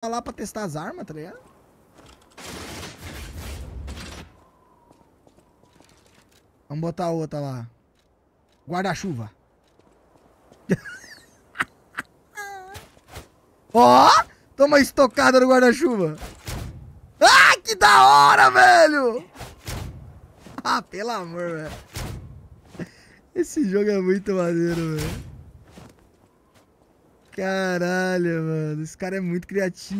Tá lá pra testar as armas, tá ligado? Vamos botar outra lá. Guarda-chuva. Ó! oh, toma estocada no guarda-chuva. Ah, que da hora, velho! Ah, pelo amor, velho. Esse jogo é muito maneiro, velho. Caralho, mano. Esse cara é muito criativo.